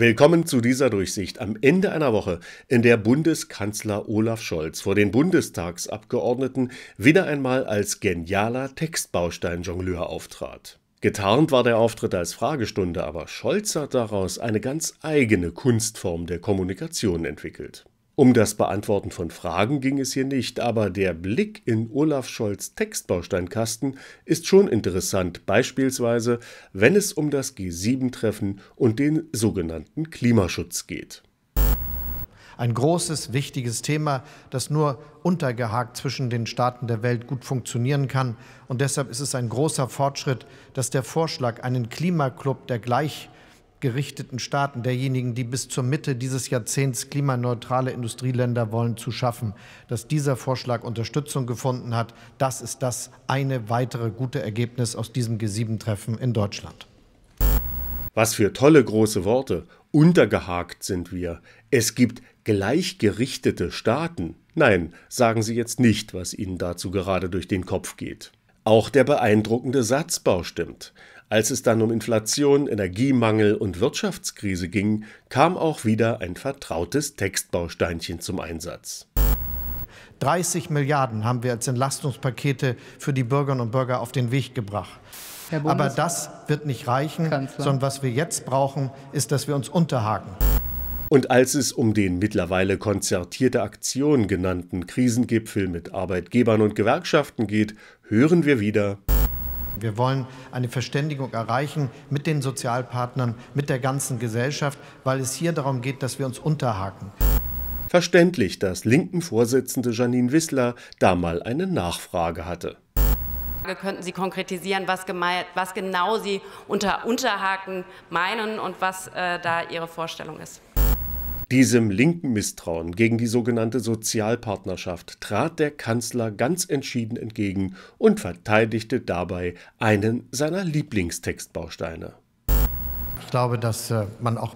Willkommen zu dieser Durchsicht am Ende einer Woche, in der Bundeskanzler Olaf Scholz vor den Bundestagsabgeordneten wieder einmal als genialer Textbaustein-Jongleur auftrat. Getarnt war der Auftritt als Fragestunde, aber Scholz hat daraus eine ganz eigene Kunstform der Kommunikation entwickelt. Um das Beantworten von Fragen ging es hier nicht, aber der Blick in Olaf Scholz Textbausteinkasten ist schon interessant, beispielsweise wenn es um das G7-Treffen und den sogenannten Klimaschutz geht. Ein großes, wichtiges Thema, das nur untergehakt zwischen den Staaten der Welt gut funktionieren kann. Und deshalb ist es ein großer Fortschritt, dass der Vorschlag, einen Klimaclub der gleich gerichteten Staaten, derjenigen, die bis zur Mitte dieses Jahrzehnts klimaneutrale Industrieländer wollen, zu schaffen. Dass dieser Vorschlag Unterstützung gefunden hat, das ist das eine weitere gute Ergebnis aus diesem G7-Treffen in Deutschland. Was für tolle große Worte. Untergehakt sind wir. Es gibt gleichgerichtete Staaten. Nein, sagen Sie jetzt nicht, was Ihnen dazu gerade durch den Kopf geht. Auch der beeindruckende Satzbau stimmt. Als es dann um Inflation, Energiemangel und Wirtschaftskrise ging, kam auch wieder ein vertrautes Textbausteinchen zum Einsatz. 30 Milliarden haben wir als Entlastungspakete für die Bürgerinnen und Bürger auf den Weg gebracht. Aber das wird nicht reichen, Kanzler. sondern was wir jetzt brauchen, ist, dass wir uns unterhaken. Und als es um den mittlerweile konzertierte Aktion genannten Krisengipfel mit Arbeitgebern und Gewerkschaften geht, hören wir wieder. Wir wollen eine Verständigung erreichen mit den Sozialpartnern, mit der ganzen Gesellschaft, weil es hier darum geht, dass wir uns unterhaken. Verständlich, dass linken Vorsitzende Janine Wissler da mal eine Nachfrage hatte. Könnten Sie konkretisieren, was, gemeint, was genau Sie unter Unterhaken meinen und was äh, da Ihre Vorstellung ist? Diesem linken Misstrauen gegen die sogenannte Sozialpartnerschaft trat der Kanzler ganz entschieden entgegen und verteidigte dabei einen seiner Lieblingstextbausteine. Ich glaube, dass äh, man auch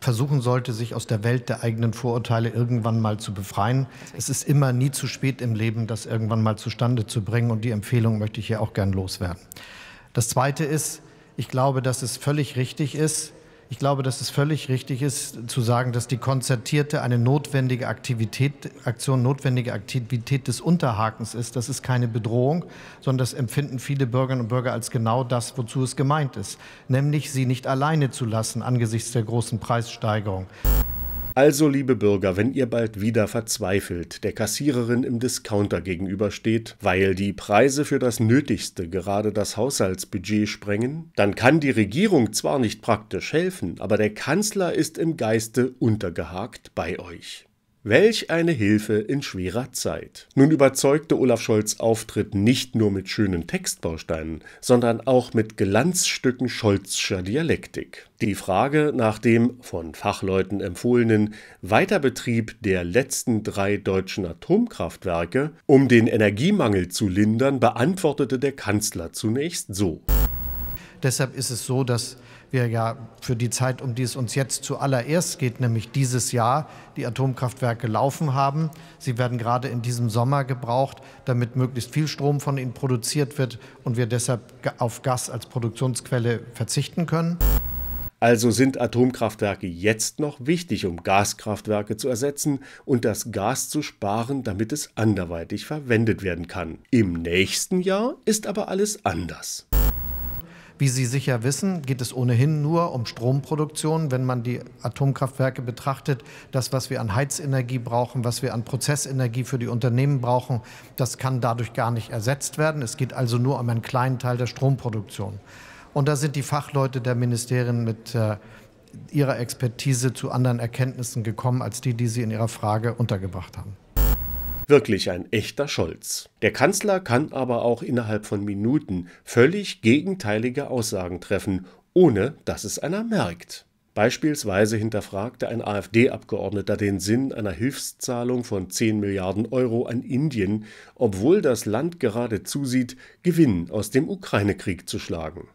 versuchen sollte, sich aus der Welt der eigenen Vorurteile irgendwann mal zu befreien. Es ist immer nie zu spät im Leben, das irgendwann mal zustande zu bringen. Und die Empfehlung möchte ich hier auch gern loswerden. Das Zweite ist, ich glaube, dass es völlig richtig ist, ich glaube, dass es völlig richtig ist, zu sagen, dass die konzertierte eine notwendige Aktivität, Aktion, notwendige Aktivität des Unterhakens ist. Das ist keine Bedrohung, sondern das empfinden viele Bürgerinnen und Bürger als genau das, wozu es gemeint ist. Nämlich sie nicht alleine zu lassen angesichts der großen Preissteigerung. Also, liebe Bürger, wenn ihr bald wieder verzweifelt der Kassiererin im Discounter gegenübersteht, weil die Preise für das Nötigste gerade das Haushaltsbudget sprengen, dann kann die Regierung zwar nicht praktisch helfen, aber der Kanzler ist im Geiste untergehakt bei euch. Welch eine Hilfe in schwerer Zeit. Nun überzeugte Olaf Scholz Auftritt nicht nur mit schönen Textbausteinen, sondern auch mit Glanzstücken Scholzscher Dialektik. Die Frage nach dem von Fachleuten empfohlenen Weiterbetrieb der letzten drei deutschen Atomkraftwerke, um den Energiemangel zu lindern, beantwortete der Kanzler zunächst so. Deshalb ist es so, dass wir ja für die Zeit, um die es uns jetzt zuallererst geht, nämlich dieses Jahr, die Atomkraftwerke laufen haben. Sie werden gerade in diesem Sommer gebraucht, damit möglichst viel Strom von ihnen produziert wird und wir deshalb auf Gas als Produktionsquelle verzichten können. Also sind Atomkraftwerke jetzt noch wichtig, um Gaskraftwerke zu ersetzen und das Gas zu sparen, damit es anderweitig verwendet werden kann. Im nächsten Jahr ist aber alles anders. Wie Sie sicher wissen, geht es ohnehin nur um Stromproduktion, wenn man die Atomkraftwerke betrachtet. Das, was wir an Heizenergie brauchen, was wir an Prozessenergie für die Unternehmen brauchen, das kann dadurch gar nicht ersetzt werden. Es geht also nur um einen kleinen Teil der Stromproduktion. Und da sind die Fachleute der Ministerien mit äh, ihrer Expertise zu anderen Erkenntnissen gekommen als die, die Sie in Ihrer Frage untergebracht haben. Wirklich ein echter Scholz. Der Kanzler kann aber auch innerhalb von Minuten völlig gegenteilige Aussagen treffen, ohne dass es einer merkt. Beispielsweise hinterfragte ein AfD-Abgeordneter den Sinn einer Hilfszahlung von 10 Milliarden Euro an Indien, obwohl das Land gerade zusieht, Gewinn aus dem Ukraine-Krieg zu schlagen.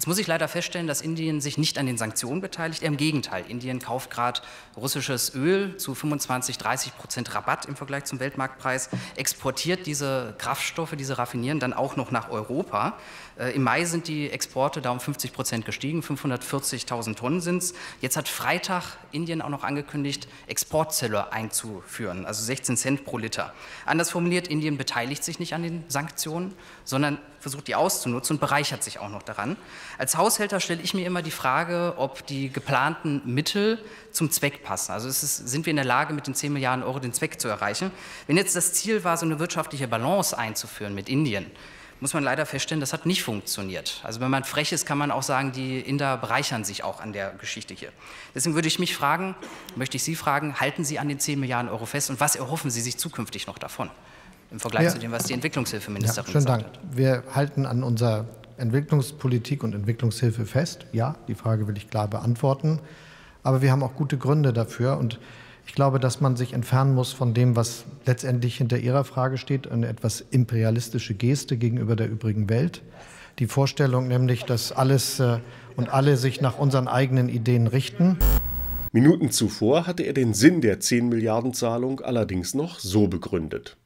Jetzt muss ich leider feststellen, dass Indien sich nicht an den Sanktionen beteiligt. Im Gegenteil, Indien kauft gerade russisches Öl zu 25, 30 Prozent Rabatt im Vergleich zum Weltmarktpreis, exportiert diese Kraftstoffe, diese Raffinieren dann auch noch nach Europa. Äh, Im Mai sind die Exporte da um 50 Prozent gestiegen, 540.000 Tonnen sind es. Jetzt hat Freitag Indien auch noch angekündigt, Exportzölle einzuführen, also 16 Cent pro Liter. Anders formuliert, Indien beteiligt sich nicht an den Sanktionen, sondern versucht die auszunutzen und bereichert sich auch noch daran. Als Haushälter stelle ich mir immer die Frage, ob die geplanten Mittel zum Zweck passen. Also ist, sind wir in der Lage, mit den 10 Milliarden Euro den Zweck zu erreichen? Wenn jetzt das Ziel war, so eine wirtschaftliche Balance einzuführen mit Indien, muss man leider feststellen, das hat nicht funktioniert. Also wenn man frech ist, kann man auch sagen, die Inder bereichern sich auch an der Geschichte hier. Deswegen würde ich mich fragen, möchte ich Sie fragen, halten Sie an den 10 Milliarden Euro fest und was erhoffen Sie sich zukünftig noch davon? im Vergleich ja. zu dem, was die Entwicklungshilfeministerin ja, schönen gesagt Dank. hat. Wir halten an unserer Entwicklungspolitik und Entwicklungshilfe fest. Ja, die Frage will ich klar beantworten. Aber wir haben auch gute Gründe dafür. Und ich glaube, dass man sich entfernen muss von dem, was letztendlich hinter Ihrer Frage steht, eine etwas imperialistische Geste gegenüber der übrigen Welt. Die Vorstellung nämlich, dass alles äh, und alle sich nach unseren eigenen Ideen richten. Minuten zuvor hatte er den Sinn der 10 Milliarden Zahlung allerdings noch so begründet.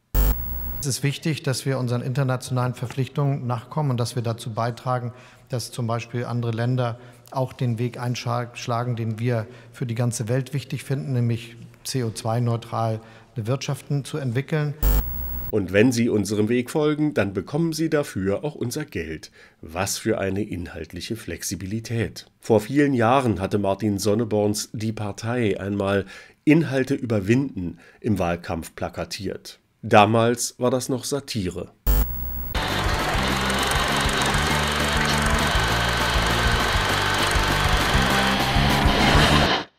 Es ist wichtig, dass wir unseren internationalen Verpflichtungen nachkommen und dass wir dazu beitragen, dass zum Beispiel andere Länder auch den Weg einschlagen, den wir für die ganze Welt wichtig finden, nämlich CO2-neutral Wirtschaften zu entwickeln. Und wenn Sie unserem Weg folgen, dann bekommen Sie dafür auch unser Geld. Was für eine inhaltliche Flexibilität. Vor vielen Jahren hatte Martin Sonneborns Die Partei einmal Inhalte überwinden im Wahlkampf plakatiert. Damals war das noch Satire.